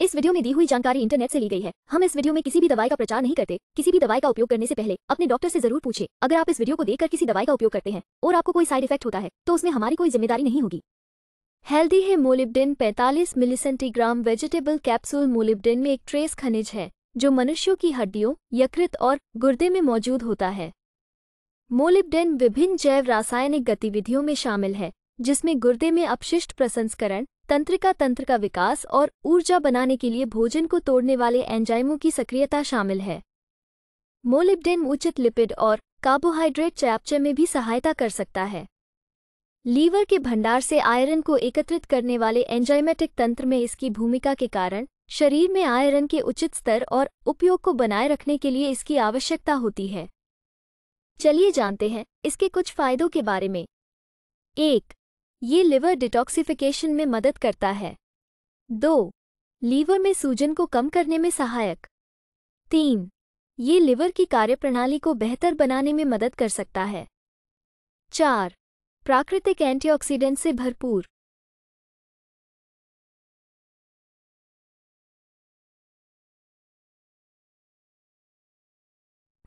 इस वीडियो में दी हुई जानकारी इंटरनेट से ली गई है हम इस वीडियो में किसी भी दवाई का प्रचार नहीं करते किसी भी दवाई का उपयोग करने से पहले अपने डॉक्टर से जरूर पूछे अगर आप इस वीडियो को देखकर किसी दवाई का उपयोग करते हैं और आपको कोई साइड इफेक्ट होता है तो उसमें हमारी कोई जिम्मेदारी नहीं होगी हेल्दी है मोलिब्डेन पैंतालीस मिलीसेंटीग्राम वेजिटेबल कैप्सूल मोलिब्डेन में एक ट्रेस खनिज है जो मनुष्यों की हड्डियों यकृत और गुर्दे में मौजूद होता है मोलिब्डेन विभिन्न जैव रासायनिक गतिविधियों में शामिल है जिसमें गुर्दे में अपशिष्ट प्रसंस्करण तंत्रिका तंत्र का विकास और ऊर्जा बनाने के लिए भोजन को तोड़ने वाले एंजाइमों की सक्रियता शामिल है मोलिब्डेन उचित लिपिड और कार्बोहाइड्रेट चयापचय में भी सहायता कर सकता है लीवर के भंडार से आयरन को एकत्रित करने वाले एंजाइमेटिक तंत्र में इसकी भूमिका के कारण शरीर में आयरन के उचित स्तर और उपयोग को बनाए रखने के लिए इसकी आवश्यकता होती है चलिए जानते हैं इसके कुछ फायदों के बारे में एक ये लिवर डिटॉक्सिफिकेशन में मदद करता है दो लीवर में सूजन को कम करने में सहायक तीन ये लिवर की कार्यप्रणाली को बेहतर बनाने में मदद कर सकता है चार प्राकृतिक एंटीऑक्सीडेंट से भरपूर